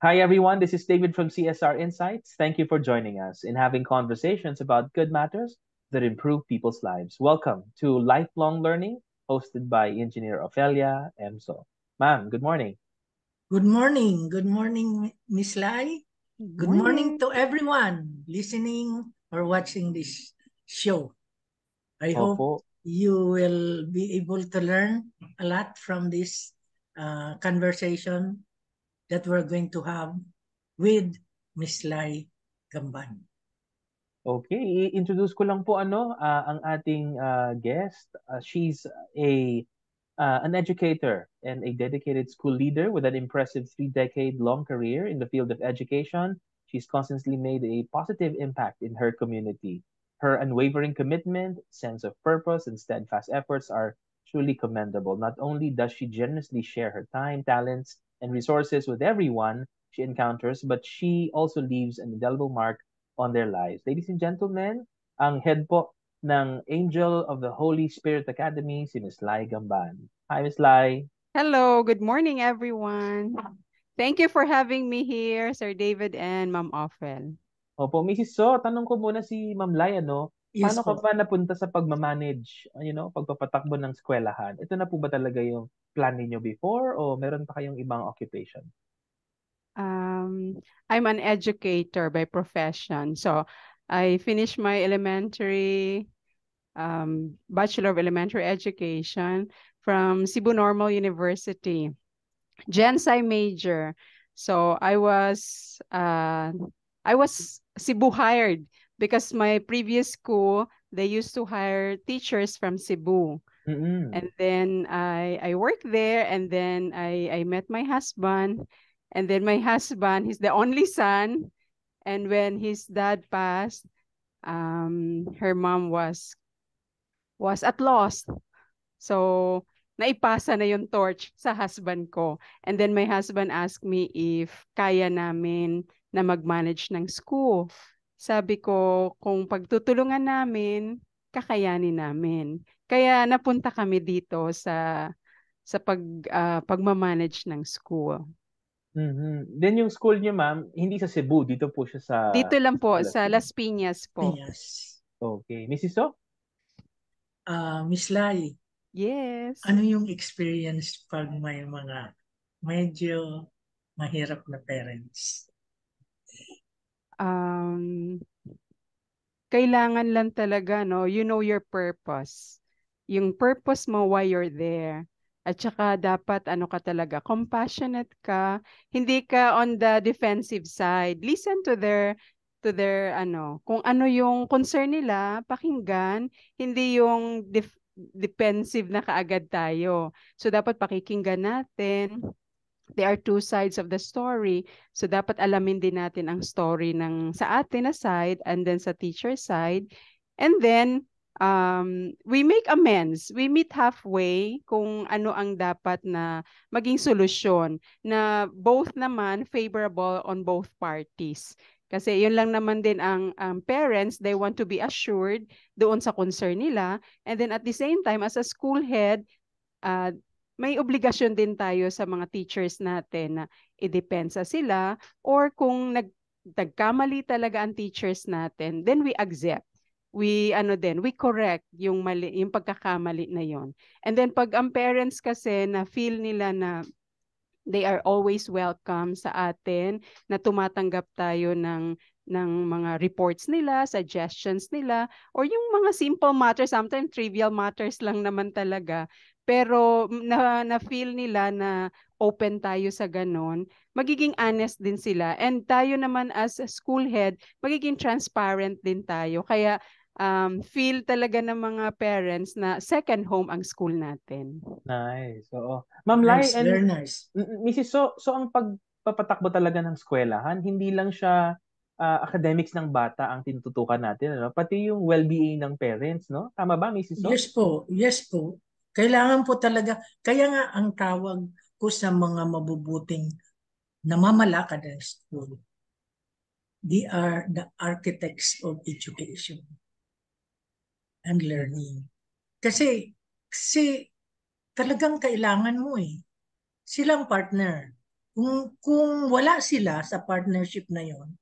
Hi, everyone. This is David from CSR Insights. Thank you for joining us in having conversations about good matters that improve people's lives. Welcome to Lifelong Learning, hosted by Engineer Ophelia Emso. Ma'am, good morning. Good morning. Good morning, Miss Lai. Good morning. morning. to everyone listening or watching this show. I Opo. hope you will be able to learn a lot from this uh, conversation that we're going to have with Miss Lai Gamban. Okay, introduce ko lang po ano uh, ang ating uh, guest. Uh, she's a uh, an educator and a dedicated school leader with an impressive three-decade long career in the field of education. She's constantly made a positive impact in her community. Her unwavering commitment, sense of purpose, and steadfast efforts are truly commendable. Not only does she generously share her time, talents, and resources with everyone she encounters, but she also leaves an indelible mark on their lives. Ladies and gentlemen, ang head po ng Angel of the Holy Spirit Academy, si Ms. Lai Gamban. Hi, Ms. Lai. Hello, good morning everyone. Thank you for having me here, Sir David and Ma'am Offel. Opo, Mrs. So, tanong ko muna si Ma'am Lai, ano, yes, paano ka ba napunta sa pagmamanage, you know, pagpapatakbo ng eskwelahan? Ito na po ba talaga yung plan ninyo before o meron pa kayong ibang occupation? Um, I'm an educator by profession. So, I finished my elementary, um, Bachelor of Elementary Education from Cebu Normal University. Gen Sci major. So, I was, uh, I was Cebu hired because my previous school, they used to hire teachers from Cebu. Mm-hmm. And then I I worked there and then I I met my husband and then my husband he's the only son and when his dad passed um her mom was was at loss. So naipasa na yung torch sa husband ko. And then my husband asked me if kaya namin na mag-manage ng school. Sabi ko, kung pagtutulungan namin, kakayanin namin. Kaya napunta kami dito sa sa pag uh, pagmamanage ng school. Mm-hmm. Then yung school niya, ma'am, hindi sa Cebu, dito po siya sa Dito lang po sa Las Piñas po. Yes. Okay. Mrs. So? Uh, ah, Miss Lai. Yes. Ano yung experience pag may mga medyo mahirap na parents? Um, kailangan lang talaga, no, you know your purpose. Yung purpose mo, why you're there. At saka dapat ano ka talaga, compassionate ka, hindi ka on the defensive side. Listen to their to their ano, kung ano yung concern nila, pakinggan, hindi yung def- defensive na kaagad tayo. So dapat pakikinggan natin there are two sides of the story. So dapat alamin din natin ang story ng sa atin na side and then sa teacher side. And then um, we make amends. We meet halfway kung ano ang dapat na maging solusyon na both naman favorable on both parties. Kasi yun lang naman din ang um, parents, they want to be assured doon sa concern nila. And then at the same time, as a school head, uh, may obligasyon din tayo sa mga teachers natin na idepensa sila or kung nag nagkamali talaga ang teachers natin, then we accept. We ano then we correct yung mali, yung pagkakamali na yon. And then pag ang parents kasi na feel nila na they are always welcome sa atin, na tumatanggap tayo ng ng mga reports nila, suggestions nila, or yung mga simple matters, sometimes trivial matters lang naman talaga pero na, na feel nila na open tayo sa ganon, magiging honest din sila. And tayo naman as a school head, magiging transparent din tayo. Kaya um, feel talaga ng mga parents na second home ang school natin. Nice. Oo. Ma'am Lai, nice, and nice. Mrs. So, so ang pagpapatakbo talaga ng eskwelahan, hindi lang siya uh, academics ng bata ang tinututukan natin, ano? pati yung well-being ng parents, no? Tama ba, Mrs. So? Yes po. Yes po. Kailangan po talaga, kaya nga ang tawag ko sa mga mabubuting namamalakad ng school, they are the architects of education and learning. Kasi, kasi talagang kailangan mo eh. Silang partner. Kung, kung wala sila sa partnership na yon,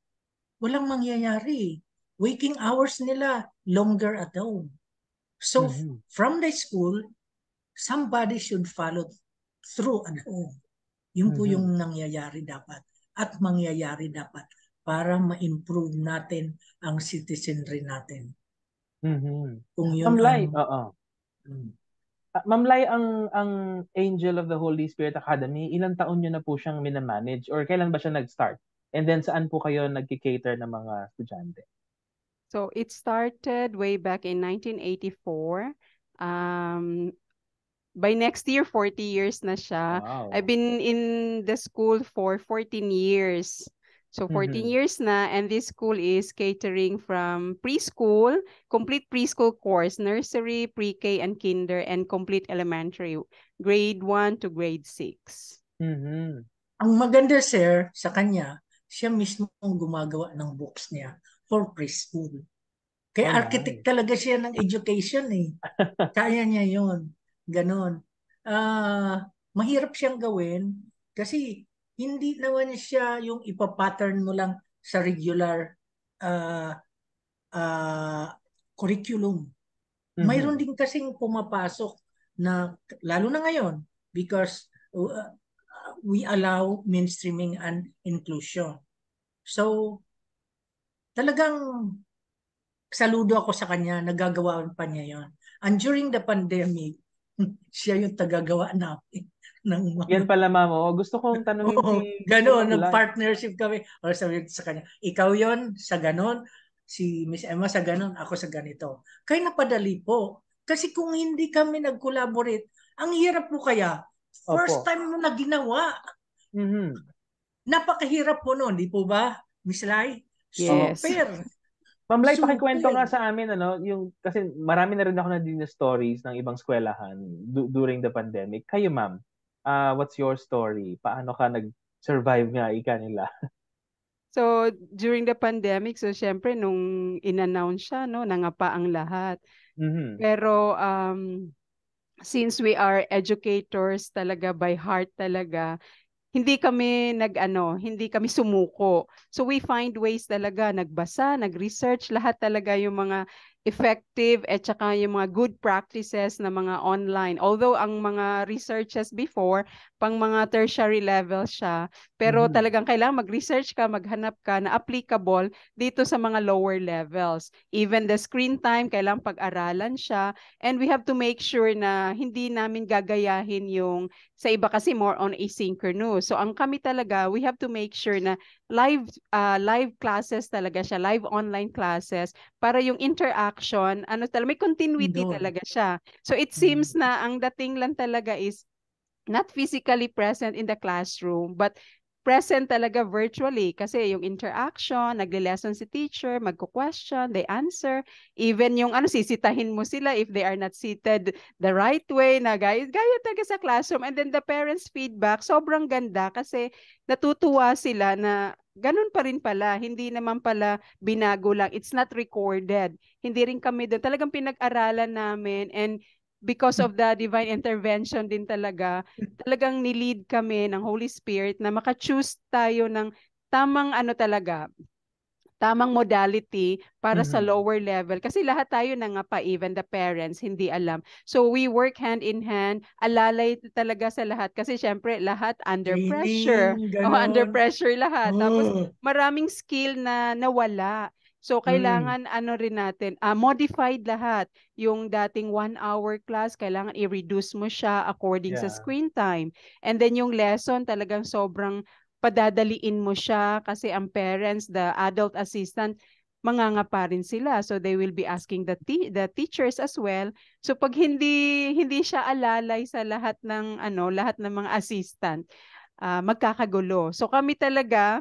walang mangyayari. Waking hours nila longer at home. So mm-hmm. from the school, somebody should follow through and home. Yun mm-hmm. po yung nangyayari dapat at mangyayari dapat para ma-improve natin ang citizenry natin. Mhm. Kung yun Ma'am Lai, oo. Mm. Ah, Ma'am Lai, ang, ang Angel of the Holy Spirit Academy, ilang taon niyo na po siyang minamanage or kailan ba siya nag-start? And then saan po kayo nagki-cater ng mga estudyante? So it started way back in 1984. Um, by next year 40 years na siya. Wow. I've been in the school for 14 years. So 14 mm-hmm. years na and this school is catering from preschool, complete preschool course, nursery, pre-K and kinder and complete elementary, grade 1 to grade 6. Mm-hmm. Ang maganda sir sa kanya, siya mismo ang gumagawa ng books niya for preschool. Kaya oh, architect talaga siya ng education eh. Kaya niya yon Ganon. Uh, mahirap siyang gawin kasi hindi naman siya yung ipapattern mo lang sa regular uh, uh, curriculum. Mm-hmm. Mayroon din kasing pumapasok na, lalo na ngayon, because uh, we allow mainstreaming and inclusion. So, talagang saludo ako sa kanya, nagagawa pa niya yon. And during the pandemic, siya yung tagagawa natin. Ng mga... Yan pala, ma'am. O, oh. gusto kong tanongin Oo, si... Ganoon, nag-partnership kami. Or sabi sa kanya, ikaw yon sa ganon, si Miss Emma sa ganon, ako sa ganito. Kaya napadali po. Kasi kung hindi kami nag-collaborate, ang hirap po kaya. First Opo. time mo na ginawa. Mm-hmm. Napakahirap po noon, di po ba, Miss Lai? Yes. Super. Ma'am Lai, so, pakikwento nga sa amin, ano, yung, kasi marami na rin ako na din stories ng ibang skwelahan du- during the pandemic. Kayo, ma'am, uh, what's your story? Paano ka nag-survive nga ika nila? So, during the pandemic, so syempre, nung in-announce siya, no, nangapa ang lahat. Mm-hmm. Pero, um, since we are educators talaga by heart talaga, hindi kami nag-ano, hindi kami sumuko. So we find ways talaga, nagbasa, nagresearch lahat talaga yung mga effective at saka yung mga good practices na mga online. Although ang mga researches before, pang mga tertiary level siya. Pero mm-hmm. talagang kailangan mag-research ka, maghanap ka na applicable dito sa mga lower levels. Even the screen time, kailangan pag-aralan siya. And we have to make sure na hindi namin gagayahin yung sa iba kasi more on asynchronous. So ang kami talaga, we have to make sure na live uh, live classes talaga siya, live online classes para yung interact action, ano talaga, may continuity no. talaga siya. So it mm. seems na ang dating lang talaga is not physically present in the classroom, but present talaga virtually kasi yung interaction, nagle-lesson si teacher, magko-question, they answer, even yung ano sisitahin mo sila if they are not seated the right way na gaya, gaya talaga sa classroom and then the parents feedback sobrang ganda kasi natutuwa sila na ganun pa rin pala. Hindi naman pala binago lang. It's not recorded. Hindi rin kami doon. Talagang pinag-aralan namin and because of the divine intervention din talaga, talagang nilid kami ng Holy Spirit na maka-choose tayo ng tamang ano talaga, tamang modality para mm-hmm. sa lower level kasi lahat tayo na nga pa even the parents hindi alam so we work hand in hand alalay talaga sa lahat kasi syempre lahat under Training, pressure ganun. oh, under pressure lahat oh. tapos maraming skill na nawala So mm. kailangan mm. ano rin natin, uh, modified lahat. Yung dating one hour class, kailangan i-reduce mo siya according yeah. sa screen time. And then yung lesson talagang sobrang padadaliin mo siya kasi ang parents, the adult assistant, mangangapa rin sila. So they will be asking the te- the teachers as well. So pag hindi hindi siya alalay sa lahat ng ano, lahat ng mga assistant, uh, magkakagulo. So kami talaga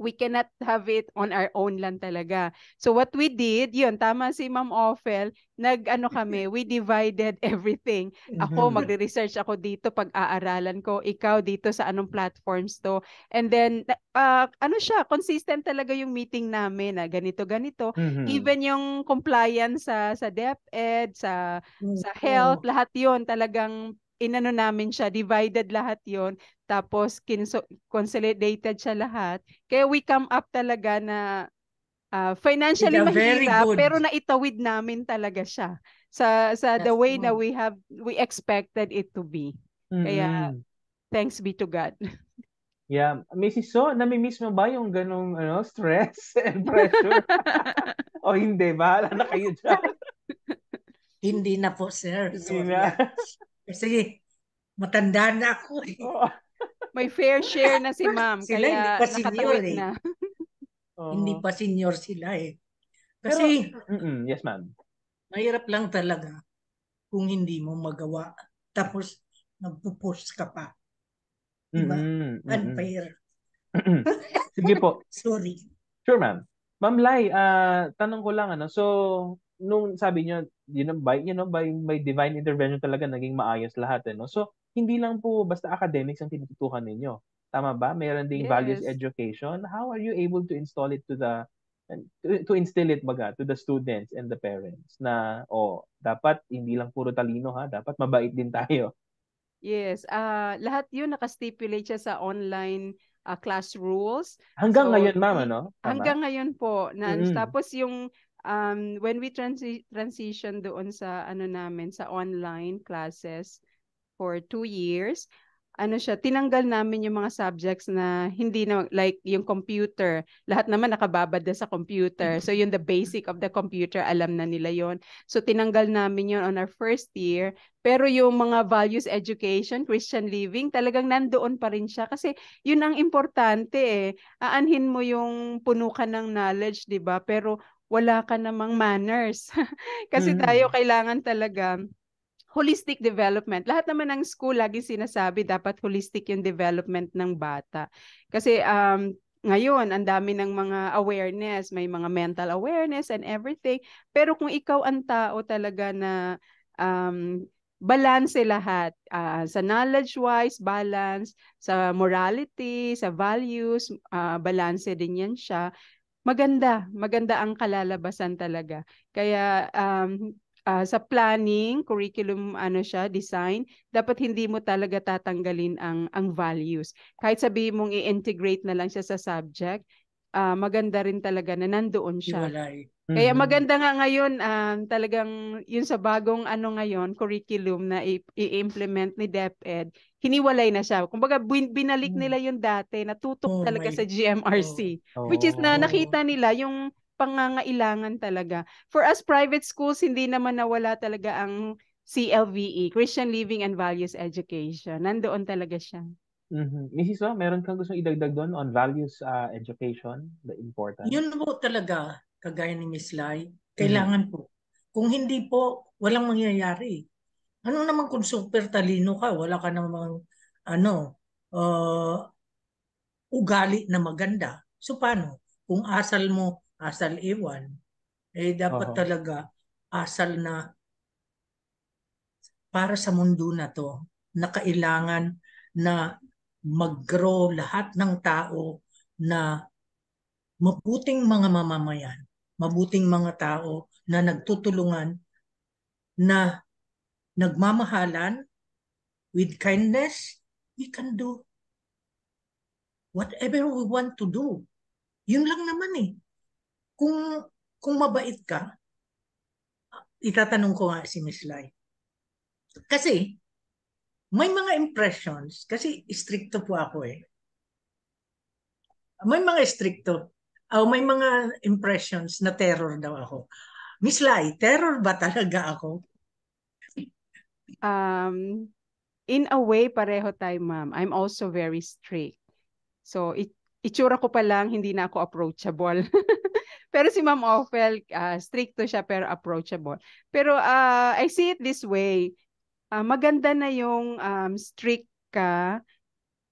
we cannot have it on our own lang talaga. So what we did, yun, tama si Ma'am Offel, nag-ano kami, we divided everything. Ako, mm-hmm. magre-research ako dito, pag-aaralan ko, ikaw dito sa anong platforms to. And then, uh, ano siya, consistent talaga yung meeting namin na ganito-ganito. Mm-hmm. Even yung compliance sa, sa DepEd, sa, mm-hmm. sa health, lahat yun talagang inano namin siya, divided lahat yon tapos consolidated siya lahat. Kaya we come up talaga na uh, financially mahirap, pero naitawid namin talaga siya sa sa That's the way good. na we have we expected it to be. Mm-hmm. Kaya thanks be to God. Yeah, Mrs. So, nami-miss mo ba yung ganong ano, stress and pressure? o hindi, bahala na kayo dyan. hindi na po, sir. Hindi na. Sige, matanda na ako. Eh. may fair share na si ma'am. sila kaya hindi pa senior eh. Na. oh. Hindi pa senior sila eh. Kasi, Pero, mm yes ma'am. Mahirap lang talaga kung hindi mo magawa. Tapos, nagpo-post ka pa. Diba? Mm-mm, Unfair. Sige po. Sorry. Sure ma'am. Ma'am Lai, uh, tanong ko lang ano. So, nung sabi niyo yun ang by, you know, by, by divine intervention talaga naging maayos lahat. Eh, no? So, hindi lang po basta academics ang tinututukan ninyo. Tama ba? Meron ding yes. values education. How are you able to install it to the to, to instill it baga to the students and the parents na oh dapat hindi lang puro talino ha dapat mabait din tayo Yes, uh, lahat 'yun nakastipulate siya sa online uh, class rules. Hanggang so, ngayon, ma'am, no? Tama. Hanggang ngayon po. Na, mm-hmm. Tapos yung um, when we transi- transition doon sa ano namin sa online classes for two years, ano siya, tinanggal namin yung mga subjects na hindi na, like yung computer, lahat naman nakababad na sa computer. So yung the basic of the computer, alam na nila yon So tinanggal namin yon on our first year. Pero yung mga values education, Christian living, talagang nandoon pa rin siya. Kasi yun ang importante eh. Aanhin mo yung punukan ng knowledge, di ba? Pero wala ka namang manners. Kasi mm-hmm. tayo mm. kailangan talaga holistic development. Lahat naman ng school lagi sinasabi dapat holistic yung development ng bata. Kasi um ngayon ang dami ng mga awareness, may mga mental awareness and everything. Pero kung ikaw ang tao talaga na um balance lahat uh, sa knowledge wise balance sa morality sa values uh, ah, balance din yan siya maganda, maganda ang kalalabasan talaga. Kaya um, uh, sa planning, curriculum ano siya, design, dapat hindi mo talaga tatanggalin ang ang values. Kahit sabi mong i-integrate na lang siya sa subject, uh, maganda rin talaga na nandoon siya. Kaya mm-hmm. maganda nga ngayon um, talagang yun sa bagong ano ngayon curriculum na i-implement ni DepEd hiniwalay na siya. Kumbaga bin- binalik hmm. nila yung dati, natutok oh talaga my... sa GMRC. Oh. Which is na oh. nakita nila yung pangangailangan talaga. For us private schools, hindi naman nawala talaga ang CLVE, Christian Living and Values Education. Nandoon talaga siya. Mm-hmm. Mrs. O, oh, meron kang gusto idagdag doon on values uh, education, the importance? Yun po talaga, kagaya ni Miss Lai, mm-hmm. kailangan mm-hmm. po. Kung hindi po, walang mangyayari. Ano naman kung super talino ka, wala ka namang ano, uh, ugali na maganda. So paano? Kung asal mo, asal iwan, eh dapat uh-huh. talaga asal na para sa mundo na to na kailangan na mag-grow lahat ng tao na mabuting mga mamamayan, mabuting mga tao na nagtutulungan na nagmamahalan with kindness, we can do whatever we want to do. Yun lang naman eh. Kung kung mabait ka, itatanong ko nga si Miss Lai. Kasi may mga impressions, kasi stricto po ako eh. May mga stricto, o oh, may mga impressions na terror daw ako. Miss Lai, terror ba talaga ako? um, in a way, pareho tayo, ma'am. I'm also very strict. So, it, itsura ko pa lang, hindi na ako approachable. pero si Ma'am Ophel, uh, ah, stricto siya pero approachable. Pero uh, I see it this way. Uh, maganda na yung um, strict ka,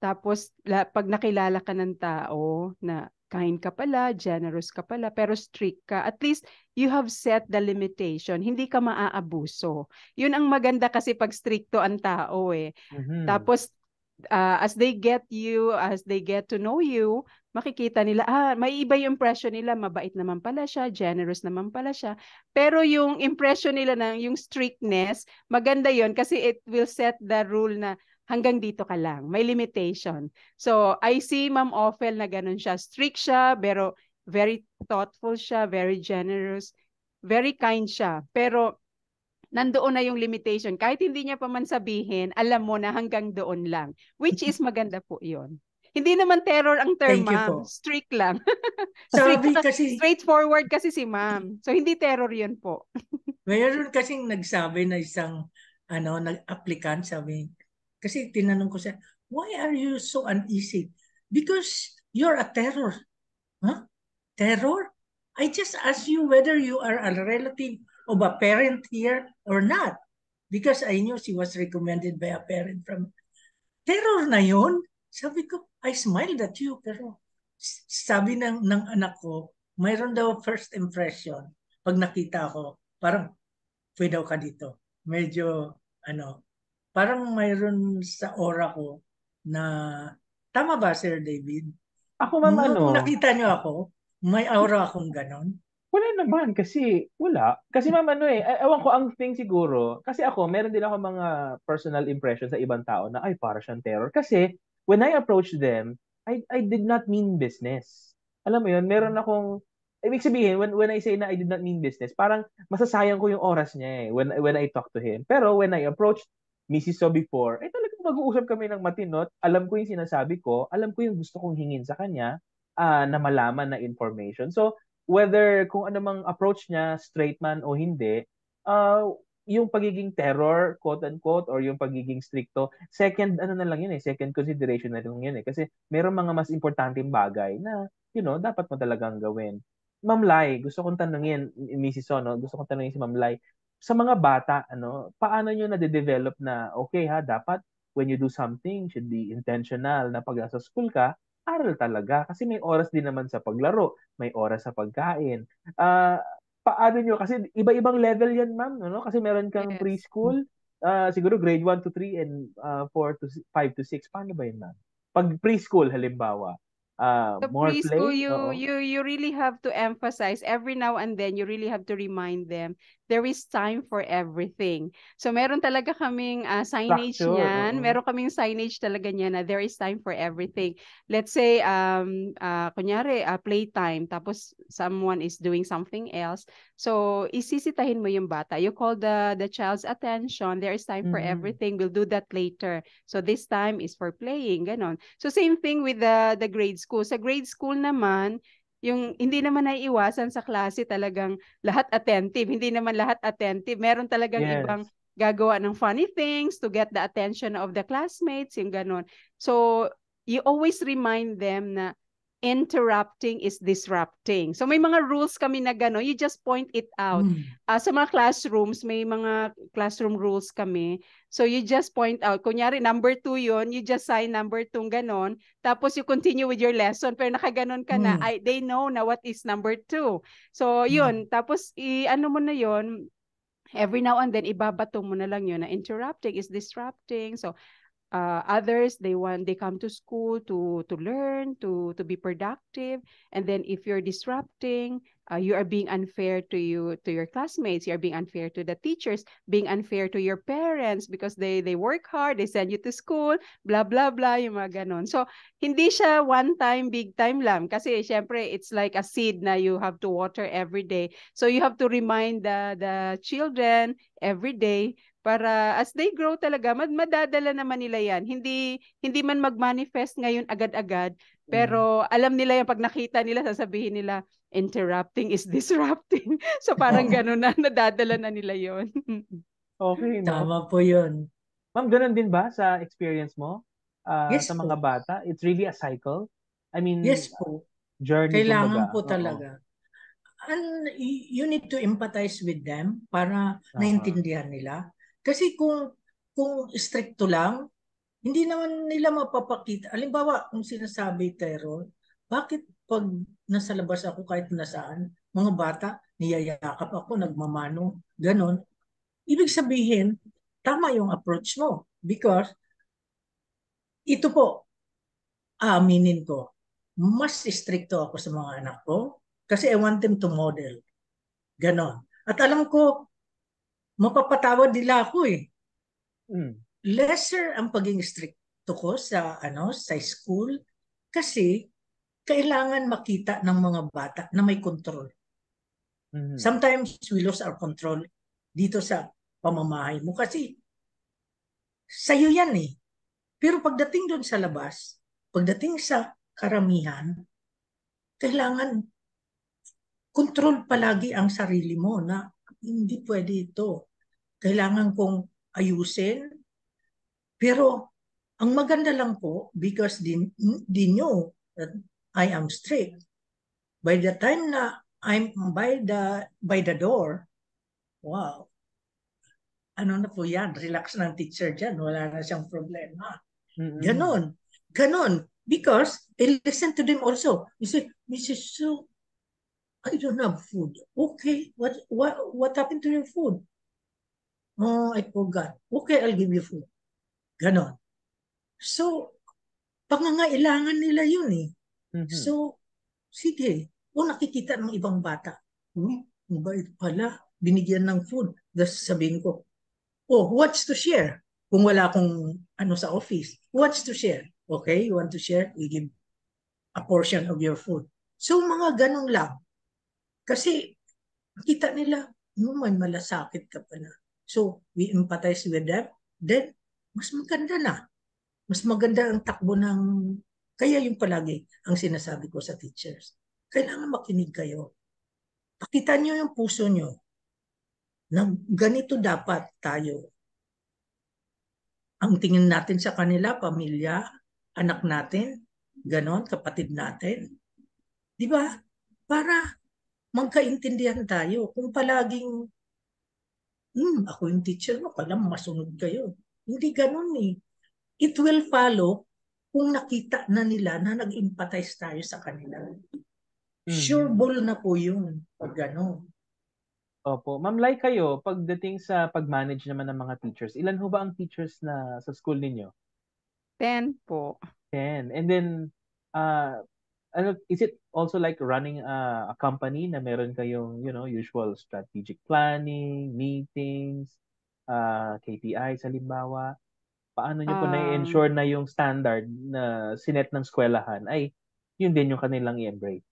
tapos la, pag nakilala ka ng tao na kind ka pala, generous ka pala, pero strict ka. At least you have set the limitation. Hindi ka maaabuso. Yun ang maganda kasi pag stricto ang tao eh. Mm-hmm. Tapos uh, as they get you, as they get to know you, makikita nila, ah, may iba yung impression nila, mabait naman pala siya, generous naman pala siya. Pero yung impression nila ng yung strictness, maganda yon kasi it will set the rule na, hanggang dito ka lang. May limitation. So, I see Ma'am Ophel na ganun siya. Strict siya, pero very thoughtful siya, very generous, very kind siya. Pero nandoon na yung limitation. Kahit hindi niya pa man sabihin, alam mo na hanggang doon lang. Which is maganda po yon. Hindi naman terror ang term, ma'am. Strict lang. strict, Sabi kasi, straightforward kasi si ma'am. So, hindi terror yun po. mayroon kasing nagsabi na isang ano, nag-applicant, sabi, kasi tinanong ko siya, why are you so uneasy? Because you're a terror. Huh? Terror? I just asked you whether you are a relative of a parent here or not. Because I knew she was recommended by a parent from... Terror na yun? Sabi ko, I smiled at you, pero sabi ng, ng anak ko, mayroon daw first impression. Pag nakita ko, parang, pwede daw ka dito. Medyo, ano, parang mayroon sa aura ko na tama ba Sir David? Ako man no, ano? nakita niyo ako, may aura akong ganon? Wala naman kasi wala. Kasi ma'am ano eh, e, ewan ko ang thing siguro, kasi ako meron din ako mga personal impression sa ibang tao na ay para siyang terror. Kasi when I approached them, I I did not mean business. Alam mo 'yun, meron akong ibig sabihin when when I say na I did not mean business, parang masasayang ko yung oras niya eh when when I talk to him. Pero when I approached Mrs. So before, eh talagang mag-uusap kami ng matinot. Alam ko yung sinasabi ko. Alam ko yung gusto kong hingin sa kanya uh, na malaman na information. So, whether kung ano approach niya, straight man o hindi, uh, yung pagiging terror, quote-unquote, or yung pagiging stricto, second, ano na lang yun eh, second consideration na lang yun eh. Kasi meron mga mas importanteng bagay na, you know, dapat mo talagang gawin. Ma'am Lai, gusto kong tanungin, Mrs. Sono, gusto kong tanungin si Ma'am Lai, sa mga bata, ano, paano nyo na develop na, okay ha, dapat when you do something, should be intentional na pag sa school ka, aral talaga kasi may oras din naman sa paglaro, may oras sa pagkain. Ah, uh, paano nyo kasi iba-ibang level 'yan, ma'am, no? Kasi meron kang yes. preschool, uh, siguro grade 1 to 3 and uh, ah, 4 to 5 to 6. Paano ba 'yan, ma'am? Pag preschool halimbawa, uh, ah, so more preschool, play. You, Oo. you you really have to emphasize every now and then you really have to remind them there is time for everything. So meron talaga kaming uh, signage Factor. niyan. Meron kaming signage talaga niyan na there is time for everything. Let's say um uh, kunyari uh, playtime tapos someone is doing something else. So isisitahin mo yung bata. You call the the child's attention. There is time for mm-hmm. everything. We'll do that later. So this time is for playing, ganon. So same thing with the the grade school. Sa grade school naman, yung hindi naman naiiwasan sa klase talagang lahat attentive. Hindi naman lahat attentive. Meron talagang yes. ibang gagawa ng funny things to get the attention of the classmates, yung ganun. So, you always remind them na interrupting is disrupting. So may mga rules kami na gano, you just point it out. Mm. Uh, sa mga classrooms, may mga classroom rules kami. So you just point out. Kunyari, number two yon you just sign number two, ganon. Tapos you continue with your lesson. Pero nakaganon ka mm. na, hmm. I, they know na what is number two. So hmm. yun, mm. tapos i, ano mo na yon every now and then, ibabato mo na lang yun na interrupting is disrupting. So uh, others they want they come to school to to learn to to be productive and then if you're disrupting uh, you are being unfair to you to your classmates you are being unfair to the teachers being unfair to your parents because they they work hard they send you to school blah blah blah yung mga ganon. so hindi siya one time big time lang kasi syempre it's like a seed na you have to water every day so you have to remind the the children every day para as they grow talaga mad madadala naman nila yan hindi hindi man magmanifest ngayon agad-agad Pero mm. alam nila yung pag nakita nila, sasabihin nila, interrupting is disrupting. so parang ganun na, nadadala na nila yon Okay. No? Tama po yun. Ma'am, ganun din ba sa experience mo? Uh, yes, sa mga po. bata? It's really a cycle? I mean, yes po. Journey Kailangan kumbaga. po talaga. Uh-huh. And you need to empathize with them para uh-huh. naintindihan nila. Kasi kung kung stricto lang, hindi naman nila mapapakita. Halimbawa, kung sinasabi Tyrone, bakit pag nasa labas ako kahit nasaan, mga bata, niyayakap ako, nagmamano, ganon. Ibig sabihin, tama yung approach mo because ito po, aminin ko, mas stricto ako sa mga anak ko kasi I want them to model. Ganon. At alam ko, mapapatawad nila ako eh. Mm lesser ang pagiging stricto ko sa ano sa school kasi kailangan makita ng mga bata na may control. Mm-hmm. Sometimes we lose our control dito sa pamamahay mo kasi sa'yo yan eh. Pero pagdating doon sa labas, pagdating sa karamihan, kailangan control palagi ang sarili mo na hindi pwede ito. Kailangan kong ayusin, pero ang maganda lang po, because din they knew that I am strict, by the time na I'm by the by the door, wow, ano na po yan, relax na ng teacher dyan, wala na siyang problema. Mm-hmm. Ganon. Ganon. Because I listen to them also. You say, Mrs. Sue, I don't have food. Okay, what what what happened to your food? Oh, I forgot. Okay, I'll give you food. Ganon. So, pangangailangan nila yun eh. Mm-hmm. So, sige, o nakikita ng ibang bata, hmm, bait pala, binigyan ng food. Tapos sabihin ko, oh, what's to share? Kung wala akong ano sa office, what's to share? Okay, you want to share? We give a portion of your food. So mga ganong lang. Kasi kita nila, no, may malasakit ka pala. So we empathize with them. Then mas maganda na. Mas maganda ang takbo ng... Kaya yung palagi ang sinasabi ko sa teachers. Kailangan makinig kayo. Pakita nyo yung puso nyo na ganito dapat tayo. Ang tingin natin sa kanila, pamilya, anak natin, ganon, kapatid natin. Di ba? Para magkaintindihan tayo. Kung palaging, hmm, ako yung teacher mo, kailang masunod kayo. Hindi ganun eh. It will follow kung nakita na nila na nag-empathize tayo sa kanila. mm mm-hmm. Sure ball na po yun pag gano'n. Opo. Ma'am, like kayo, pagdating sa pag-manage naman ng mga teachers, ilan ho ba ang teachers na sa school ninyo? Ten po. Ten. And then, uh, ano, is it also like running a, a company na meron kayong, you know, usual strategic planning, meetings, uh, ah, KPI, halimbawa, paano niyo po um, ah. na-ensure na yung standard na sinet ng eskwelahan ay yun din yung kanilang i-embrace?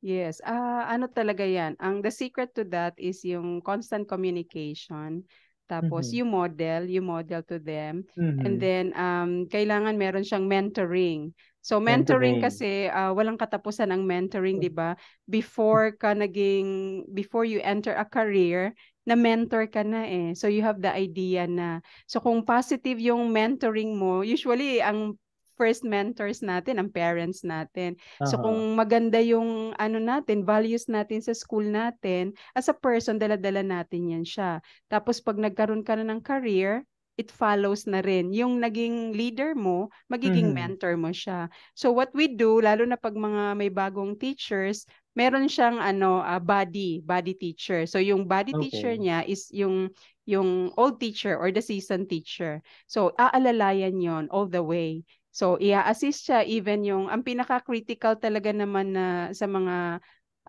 Yes. Uh, ano talaga yan? Ang the secret to that is yung constant communication. Tapos mm-hmm. you model, you model to them. Mm-hmm. And then um kailangan meron siyang mentoring. So mentoring, mentoring. kasi uh, walang katapusan ang mentoring, mm. 'di ba? Before ka naging before you enter a career, na mentor ka na eh. So you have the idea na. So kung positive yung mentoring mo, usually ang first mentors natin, ang parents natin. Uh-huh. So kung maganda yung ano natin, values natin sa school natin, as a person, dala-dala natin yan siya. Tapos pag nagkaroon ka na ng career, it follows na rin. Yung naging leader mo, magiging mm-hmm. mentor mo siya. So what we do, lalo na pag mga may bagong teachers, meron siyang ano uh, body body teacher. So yung body okay. teacher niya is yung yung old teacher or the season teacher. So aalalayan 'yon all the way. So ia-assist siya even yung ang pinaka-critical talaga naman na sa mga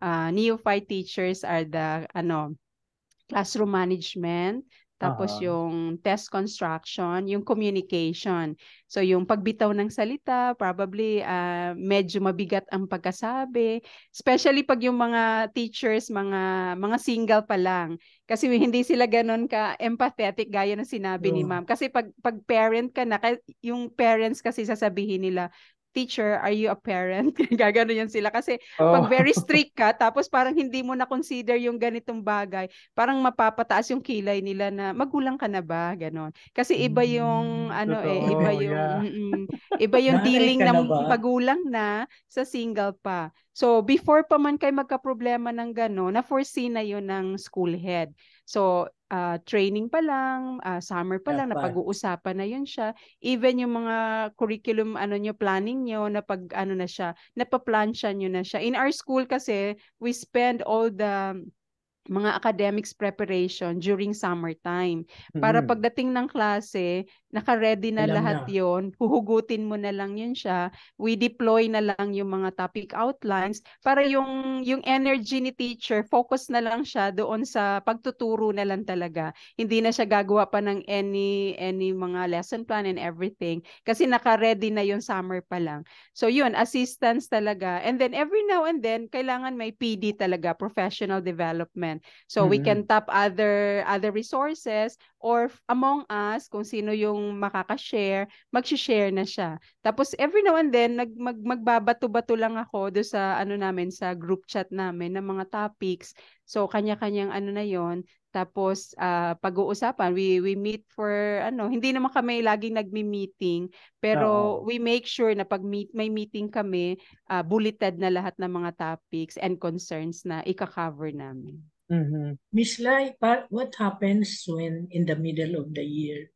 uh, neophyte teachers are the ano classroom management, tapos uh-huh. yung test construction, yung communication. So yung pagbitaw ng salita, probably uh, medyo mabigat ang pagkasabi, especially pag yung mga teachers, mga mga single pa lang kasi hindi sila ganun ka empathetic gaya ng sinabi yeah. ni ma'am. Kasi pag pag parent ka na, yung parents kasi sasabihin nila, teacher, are you a parent? Gagano yan sila. Kasi oh. pag very strict ka, tapos parang hindi mo na-consider yung ganitong bagay, parang mapapataas yung kilay nila na magulang ka na ba? Ganon. Kasi iba yung, mm, ano eh, totoo, eh, iba yung, yeah. mm, iba yung dealing ng pagulang na sa single pa. So, before pa man kayo magka-problema ng gano, na-foresee na yun ng school head. So, uh, training pa lang, uh, summer pa yeah, lang, napag-uusapan na yun siya. Even yung mga curriculum, ano nyo, planning nyo, na pag, ano na siya, napaplan siya nyo na siya. In our school kasi, we spend all the mga academics preparation during summertime. Para mm-hmm. pagdating ng klase, naka-ready na Alam lahat na. yon huhugutin mo na lang yun siya, we deploy na lang yung mga topic outlines para yung, yung energy ni teacher, focus na lang siya doon sa pagtuturo na lang talaga. Hindi na siya gagawa pa ng any, any mga lesson plan and everything kasi naka-ready na yung summer pa lang. So yun, assistance talaga. And then every now and then, kailangan may PD talaga, professional development assessment. So mm-hmm. we can tap other other resources or among us kung sino yung makaka-share, magshi-share na siya. Tapos every now and then nag mag, magbabato-bato lang ako do sa ano namin sa group chat namin ng mga topics. So kanya-kanyang ano na 'yon. Tapos uh, pag-uusapan, we we meet for ano, hindi naman kami laging nagmi-meeting, pero no. we make sure na pag meet, may meeting kami, uh, bulleted na lahat ng mga topics and concerns na ika-cover namin. Mm-hmm. Miss Lai, what happens when in the middle of the year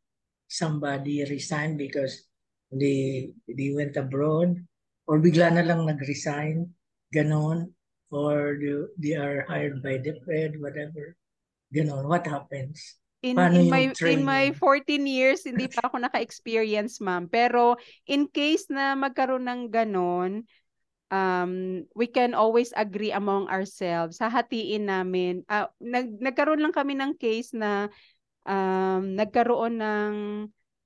somebody resigned because they they went abroad or bigla na lang nag-resign, ganon, or they are hired by the Fed, whatever, ganon, what happens? In, in my training? in my 14 years hindi pa ako naka-experience ma'am pero in case na magkaroon ng ganon um, we can always agree among ourselves. Hahatiin namin. Uh, nag, nagkaroon lang kami ng case na um, nagkaroon ng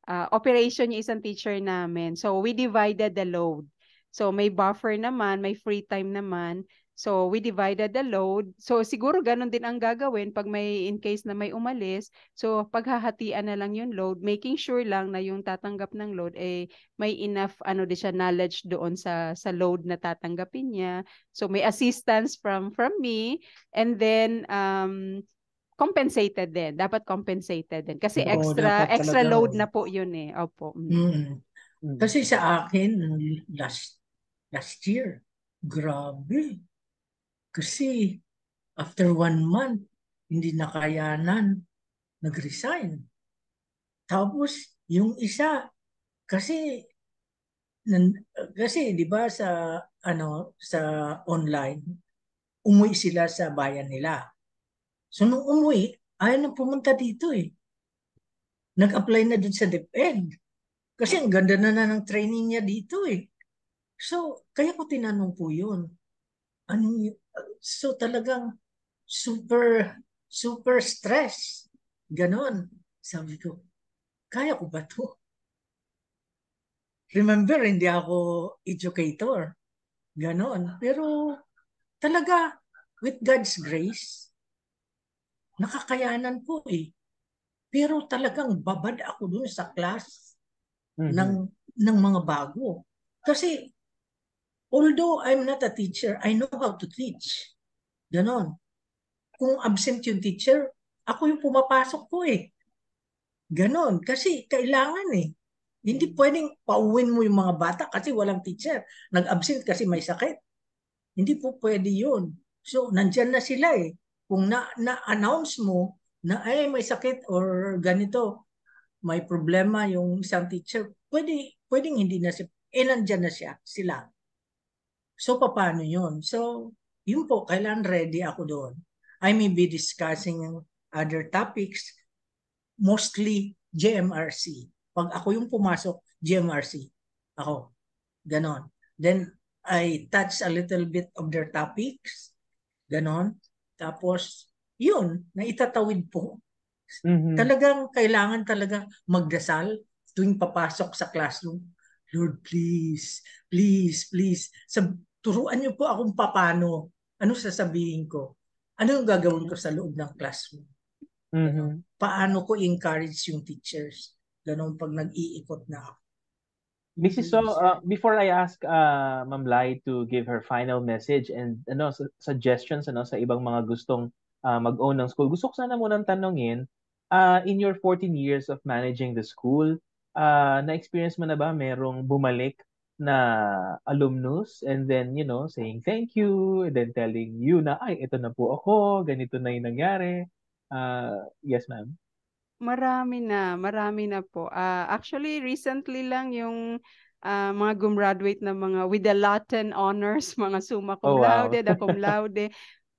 uh, operation yung isang teacher namin. So, we divided the load. So, may buffer naman, may free time naman. So we divided the load. So siguro ganun din ang gagawin pag may in case na may umalis. So paghahatian na lang yung load, making sure lang na yung tatanggap ng load eh may enough ano din siya knowledge doon sa sa load na tatanggapin niya. So may assistance from from me and then um compensated din. Dapat compensated din. Kasi Oo, extra extra load na po yun eh. Opo. Mm. Mm. Kasi sa akin, last last year, grabe. Kasi after one month, hindi nakayanan, nag-resign. Tapos yung isa, kasi nan, kasi 'di ba sa ano sa online umuwi sila sa bayan nila. So nung umuwi, ayaw na pumunta dito eh. Nag-apply na dun sa DepEd. Kasi ang ganda na na ng training niya dito eh. So, kaya ko tinanong po yun. Ano, so talagang super, super stress. Ganon. Sabi ko, kaya ko ba to? Remember, hindi ako educator. Ganon. Pero talaga, with God's grace, nakakayanan ko eh. Pero talagang babad ako dun sa class mm-hmm. ng ng mga bago. Kasi Although I'm not a teacher, I know how to teach. Ganon. Kung absent yung teacher, ako yung pumapasok ko eh. Ganon. Kasi kailangan eh. Hindi pwedeng pauwin mo yung mga bata kasi walang teacher. Nag-absent kasi may sakit. Hindi po pwede yun. So, nandyan na sila eh. Kung na, na-announce mo na ay may sakit or ganito, may problema yung isang teacher, pwede, pwedeng hindi na siya. Eh, nandyan na siya, sila. So, paano yun? So, yun po, kailan ready ako doon. I may be discussing other topics, mostly GMRC. Pag ako yung pumasok, GMRC. Ako. Ganon. Then, I touch a little bit of their topics. Ganon. Tapos, yun, na itatawid po. Mm-hmm. Talagang kailangan talaga magdasal tuwing papasok sa classroom. Lord, please, please, please. Sab- turuan niyo po akong papano. Ano sasabihin ko? Ano yung gagawin ko sa loob ng classroom? Mm-hmm. Paano ko encourage yung teachers? Ganon pag nag-iikot na ako. Mrs. So, uh, before I ask uh, Ma'am Lai to give her final message and ano suggestions ano sa ibang mga gustong uh, mag-own ng school, gusto ko sana muna tanongin, uh, in your 14 years of managing the school, uh, na-experience mo na ba merong bumalik na alumnus and then, you know, saying thank you and then telling you na, ay, ito na po ako, ganito na yung nangyari. Uh, yes, ma'am. Marami na, marami na po. Uh, actually, recently lang yung uh, mga gumraduate na mga with the Latin honors, mga summa cum laude, oh, wow. da cum laude,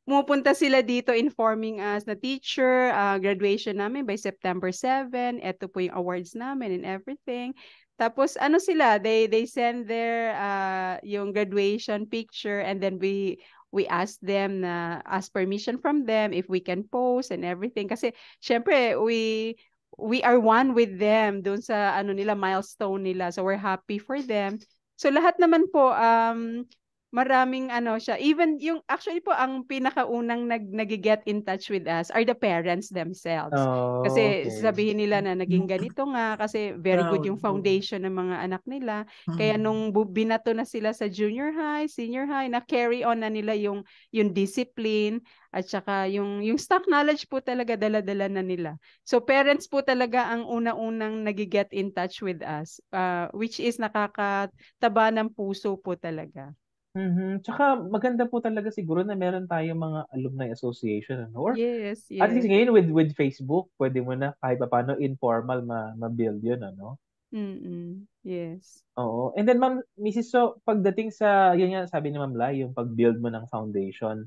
pumupunta sila dito informing us na teacher, uh, graduation namin by September 7, eto po yung awards namin and everything. Tapos ano sila, they they send their uh, yung graduation picture and then we we ask them na ask permission from them if we can post and everything kasi syempre we we are one with them doon sa ano nila milestone nila so we're happy for them so lahat naman po um maraming ano siya. Even yung, actually po, ang pinakaunang nag, nag-get in touch with us are the parents themselves. Oh, kasi okay. sabihin nila na naging mm. ganito nga kasi very good yung foundation ng mga anak nila. Kaya mm. nung binato na sila sa junior high, senior high, na carry on na nila yung, yung discipline at saka yung, yung stock knowledge po talaga dala-dala na nila. So parents po talaga ang una-unang nag-get in touch with us uh, which is nakakataba ng puso po talaga. Mhm, tsaka maganda po talaga siguro na meron tayo mga alumni association ano or Yes, at least ngayon with with Facebook pwede mo na kahit papaano informal ma ma-build 'yun ano. Mm, yes. Oo, and then ma'am, Mrs. So pagdating sa 'yun nga sabi ni Ma'am Lai yung pag-build mo ng foundation.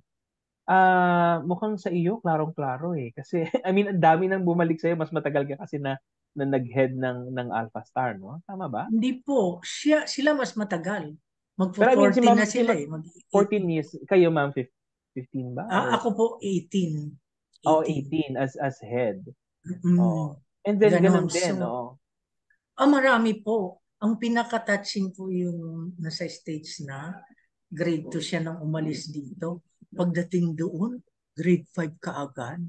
Ah, mukhang sa iyo klarong-klaro eh kasi I mean ang dami nang bumalik sa mas matagal ka kasi na na nag-head ng ng Alpha Star no? Tama ba? Hindi po, siya sila mas matagal. Mag-14 I mean, si na sila eh. Mag 14 years. Kayo ma'am, 15 ba? Ah, ako po 18. 18. Oh, 18 as as head. Mm-hmm. Oh. And then ganun, ganun din, so, oh. Oh, marami po. Ang pinaka-touching po yung nasa stage na grade 2 siya nang umalis dito. Pagdating doon, grade 5 ka agad,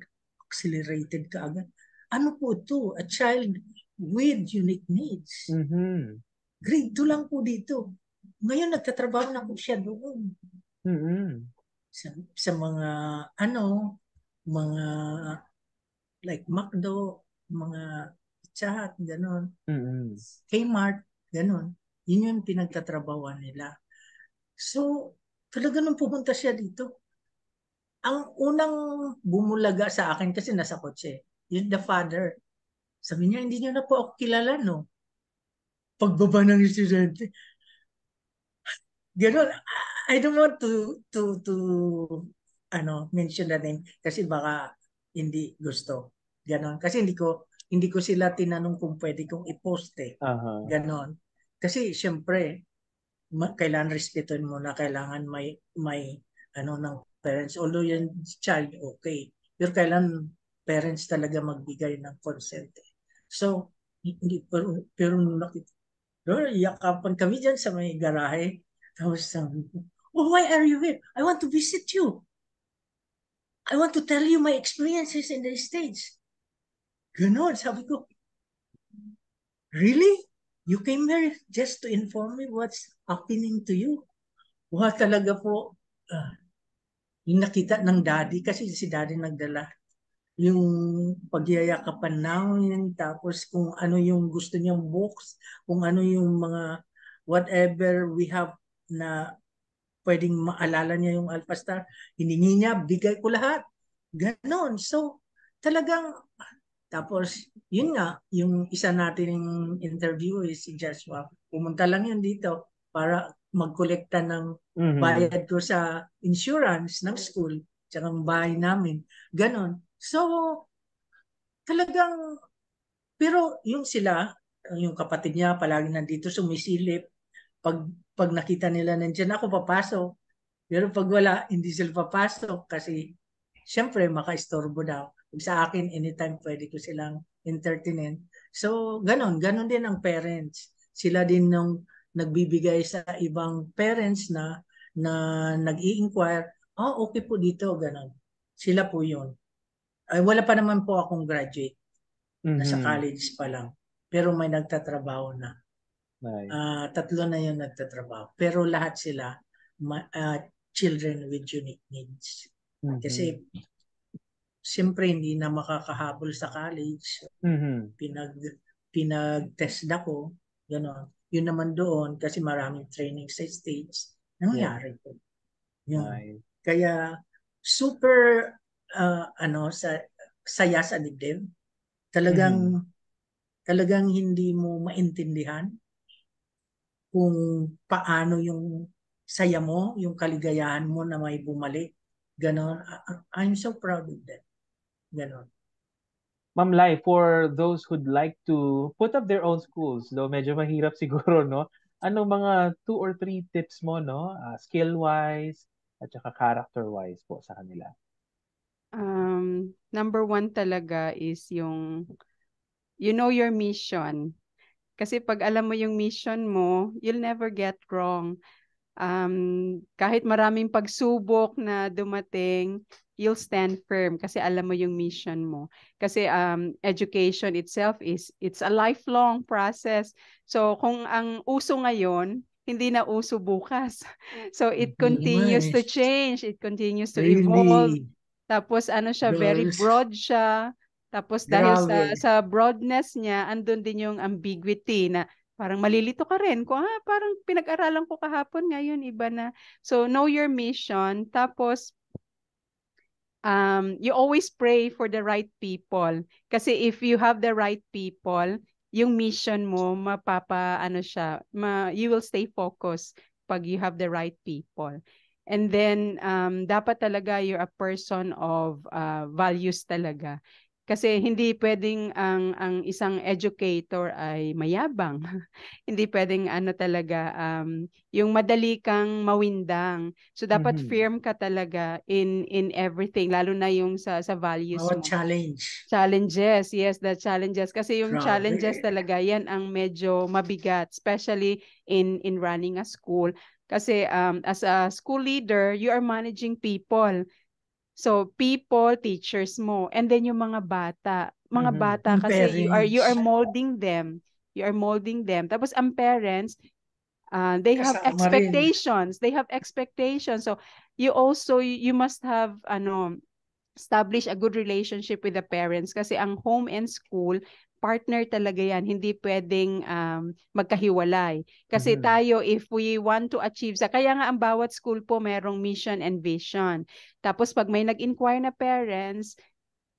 Accelerated ka agad. Ano po to? A child with unique needs. Mm-hmm. Grade 2 lang po dito. Ngayon, nagtatrabaho na po siya doon. Mm-hmm. Sa, sa mga, ano, mga, like McDo, mga Pizza Hut, gano'n. Mm-hmm. Kmart, gano'n. Yun yung pinagtatrabawan nila. So, talaga nung pumunta siya dito, ang unang bumulaga sa akin kasi nasa kotse, yun the father. Sabi niya, hindi niyo na po ako kilala, no? Pagbaba ng estudyante, Ganun. I don't want to to to ano mention the name kasi baka hindi gusto. Ganon. Kasi hindi ko hindi ko sila tinanong kung pwede kong i-post eh. Uh-huh. Ganon. Kasi siyempre ma- kailangan respetuhin mo na kailangan may may ano ng parents although yung child okay. Pero kailangan parents talaga magbigay ng consent. Eh. So hindi pero pero nakita Doon, yakapan kami dyan sa may garahe thousand. Well, why are you here? I want to visit you. I want to tell you my experiences in the States. Ganon, sabi ko, really? You came here just to inform me what's happening to you? Wah, talaga po, uh, yung nakita ng daddy, kasi si daddy nagdala, yung pagyayakapan namin, tapos kung ano yung gusto niyang books, kung ano yung mga whatever we have na pwedeng maalala niya yung Alpha Star. Hiningi niya, bigay ko lahat. Ganon. So, talagang, tapos, yun nga, yung isa nating interview is si Joshua. Pumunta lang yun dito para magkolekta ng mm-hmm. bayad ko sa insurance ng school tsaka ng bahay namin. Ganon. So, talagang, pero yung sila, yung kapatid niya, palagi nandito sumisilip. Pag pag nakita nila nandiyan ako, papasok. Pero pag wala, hindi sila papasok kasi syempre makaistorbo daw. Sa akin, anytime pwede ko silang entertainin. So, ganun. Ganun din ang parents. Sila din nung nagbibigay sa ibang parents na na nag inquire oh, ah, okay po dito, ganun. Sila po yun. Ay, wala pa naman po akong graduate. Mm-hmm. Nasa college pa lang. Pero may nagtatrabaho na. Nice. Uh, ah, tatlo na yung nagtatrabaho. Pero lahat sila ma- uh, children with unique needs. Mm-hmm. Kasi siyempre hindi na makakahabol sa college. Mm-hmm. Pinag pinag-test ako, gano'n. Yun naman doon kasi maraming training sa states. Nangyari yeah. Yun. Nice. Kaya super uh, ano sa saya sa dibdib. Talagang mm-hmm. talagang hindi mo maintindihan kung paano yung saya mo, yung kaligayahan mo na may bumalik. Ganon. I'm so proud of that. Ganon. Ma'am Lai, for those who'd like to put up their own schools, though medyo mahirap siguro, no? Ano mga two or three tips mo, no? Uh, skill-wise at saka character-wise po sa kanila? Um, number one talaga is yung you know your mission. Kasi pag alam mo yung mission mo, you'll never get wrong. Um, kahit maraming pagsubok na dumating, you'll stand firm kasi alam mo yung mission mo. Kasi um, education itself is, it's a lifelong process. So kung ang uso ngayon, hindi na uso bukas. So it continues to change, it continues to evolve. Tapos ano siya, very broad siya. Tapos dahil Grabe. sa, sa broadness niya, andun din yung ambiguity na parang malilito ka rin kung ah, parang pinag-aralan ko kahapon ngayon iba na so know your mission tapos um you always pray for the right people kasi if you have the right people yung mission mo mapapa ano siya ma, you will stay focused pag you have the right people and then um dapat talaga you're a person of uh, values talaga kasi hindi pwedeng ang ang isang educator ay mayabang. hindi pwedeng ano talaga um yung madali kang mawindang. So dapat mm-hmm. firm ka talaga in in everything lalo na yung sa sa values Oh, mo. challenge. Challenges. Yes, the challenges kasi yung Probably. challenges talaga yan ang medyo mabigat especially in in running a school kasi um as a school leader you are managing people So, people, teachers mo, and then yung mga bata. Mga mm bata kasi parents. you are you are molding them. You are molding them. Tapos ang parents, uh, they Kasama have expectations. Rin. They have expectations. So, you also you must have ano establish a good relationship with the parents kasi ang home and school partner talaga yan. Hindi pwedeng um, magkahiwalay. Kasi mm-hmm. tayo, if we want to achieve sa, kaya nga ang bawat school po merong mission and vision. Tapos pag may nag-inquire na parents,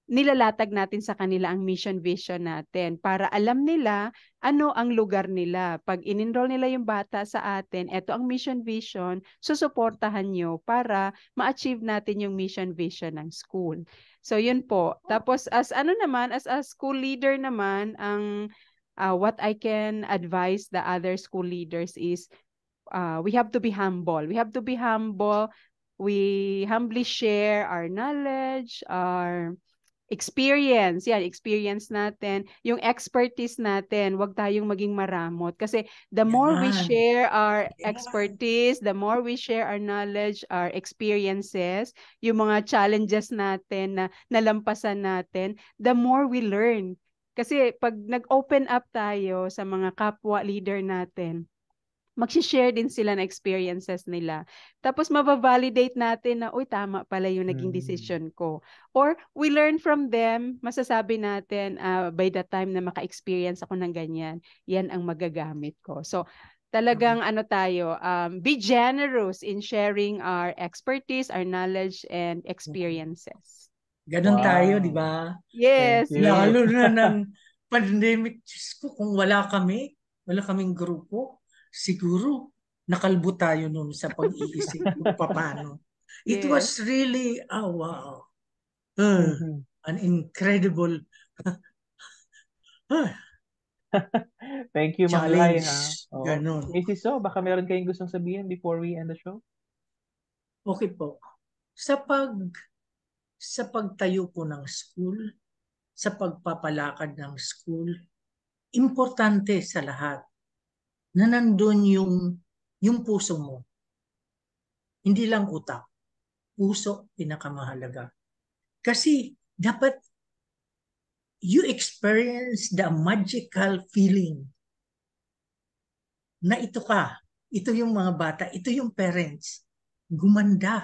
nilalatag natin sa kanila ang mission vision natin para alam nila ano ang lugar nila. Pag in-enroll nila yung bata sa atin, eto ang mission vision, susuportahan nyo para ma-achieve natin yung mission vision ng school. So yun po. Tapos as ano naman, as a school leader naman, ang uh, what I can advise the other school leaders is uh, we have to be humble. We have to be humble. We humbly share our knowledge, our experience, yan, experience natin, yung expertise natin, wag tayong maging maramot. Kasi the more yeah. we share our expertise, the more we share our knowledge, our experiences, yung mga challenges natin na nalampasan natin, the more we learn. Kasi pag nag-open up tayo sa mga kapwa leader natin, mag-share din sila ng experiences nila. Tapos mababalidate natin na, uy, tama pala yung naging hmm. decision ko. Or we learn from them, masasabi natin uh, by the time na maka-experience ako ng ganyan, yan ang magagamit ko. So, talagang ano tayo, um, be generous in sharing our expertise, our knowledge, and experiences. Ganon wow. tayo, di ba? Yes. Lalo na ng pandemic, Diyos ko, kung wala kami, wala kaming grupo, siguro nakalbo tayo noon sa pag-iisip kung paano. It yes. was really, oh wow, uh, mm-hmm. an incredible uh, Thank you, Ma'am Lai. Ha? Oh. Ganun. Mrs. So, baka meron kayong gustong sabihin before we end the show? Okay po. Sa pag sa pagtayo ko ng school, sa pagpapalakad ng school, importante sa lahat na nandun yung, yung puso mo. Hindi lang utak. Puso, pinakamahalaga. Kasi dapat you experience the magical feeling na ito ka. Ito yung mga bata. Ito yung parents. Gumanda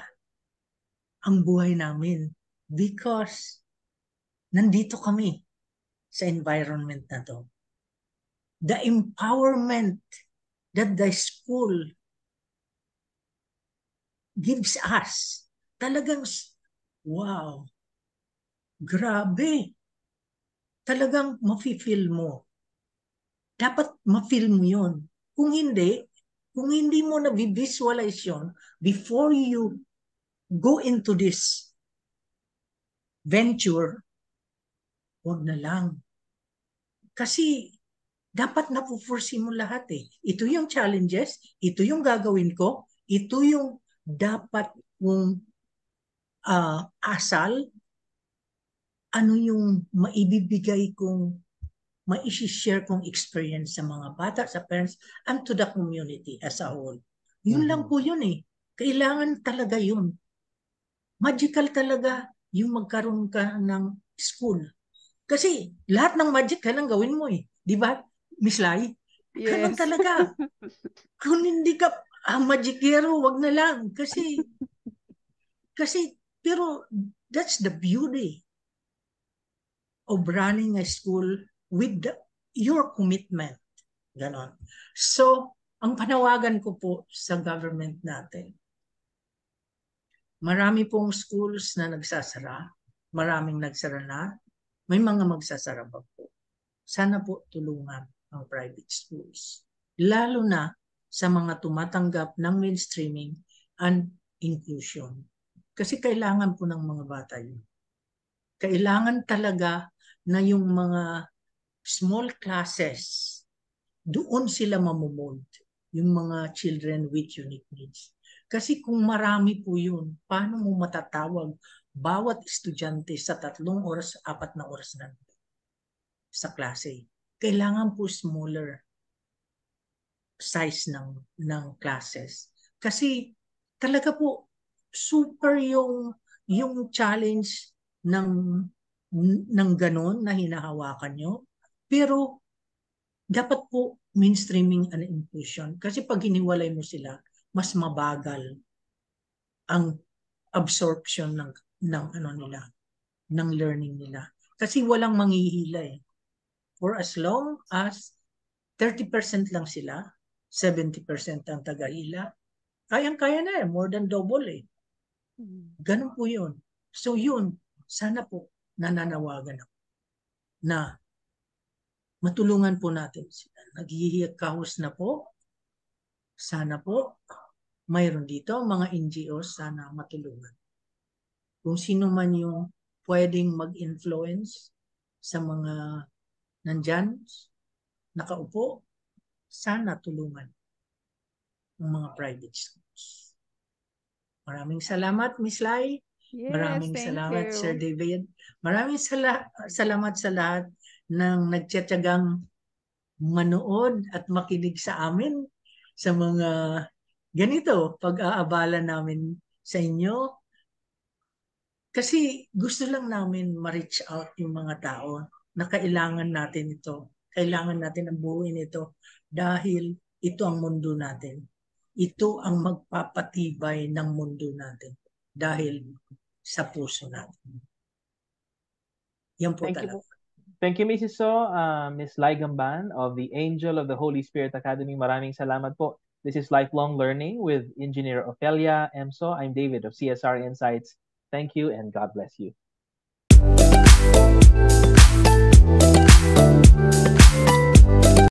ang buhay namin because nandito kami sa environment na to the empowerment that the school gives us. Talagang, wow, grabe. Talagang mafe-feel mo. Dapat ma-feel mo yun. Kung hindi, kung hindi mo na-visualize yun before you go into this venture, wag na lang. Kasi dapat napuforsi mo lahat eh. Ito yung challenges, ito yung gagawin ko, ito yung dapat mong uh, asal, ano yung maibibigay kong, maisishare kong experience sa mga bata, sa parents, and to the community as a whole. Yun mm-hmm. lang po yun eh. Kailangan talaga yun. Magical talaga yung magkaroon ka ng school. Kasi lahat ng magic kailang gawin mo eh. Di ba? Miss Lai? Yes. Ganun talaga. Kung hindi ka, ah, magikero, wag na lang. Kasi, kasi, pero that's the beauty of running a school with the, your commitment. Ganon. So, ang panawagan ko po sa government natin, marami pong schools na nagsasara, maraming nagsara na, may mga magsasara pa po. Sana po tulungan ng private schools, lalo na sa mga tumatanggap ng mainstreaming and inclusion. Kasi kailangan po ng mga bata yun. Kailangan talaga na yung mga small classes, doon sila mamumold yung mga children with unique needs. Kasi kung marami po yun, paano mo matatawag bawat estudyante sa tatlong oras, apat na oras na sa klase? kailangan po smaller size ng ng classes kasi talaga po super yung yung challenge ng ng ganun na hinahawakan nyo pero dapat po mainstreaming and inclusion kasi pag hiniwalay mo sila mas mabagal ang absorption ng ng ano nila ng learning nila kasi walang manghihila eh for as long as 30% lang sila, 70% ang tagahila, kayang-kaya na eh, more than double eh. Ganun po yun. So yun, sana po nananawagan ako na matulungan po natin sila. Naghihikahos na po. Sana po mayroon dito mga NGOs sana matulungan. Kung sino man yung pwedeng mag-influence sa mga nandyan, nakaupo, sana tulungan ng mga private schools. Maraming salamat, Miss Lai. Yes, Maraming salamat, you. Sir David. Maraming sala salamat sa lahat ng nagtsatsagang manood at makinig sa amin sa mga ganito pag-aabala namin sa inyo. Kasi gusto lang namin ma-reach out yung mga tao na kailangan natin ito. Kailangan natin ang buuin ito dahil ito ang mundo natin. Ito ang magpapatibay ng mundo natin dahil sa puso natin. Yan po Thank talaga. You Thank you, Mrs. So, uh, Ms. Ligamban of the Angel of the Holy Spirit Academy. Maraming salamat po. This is Lifelong Learning with Engineer Ofelia Emso. I'm David of CSR Insights. Thank you and God bless you. Música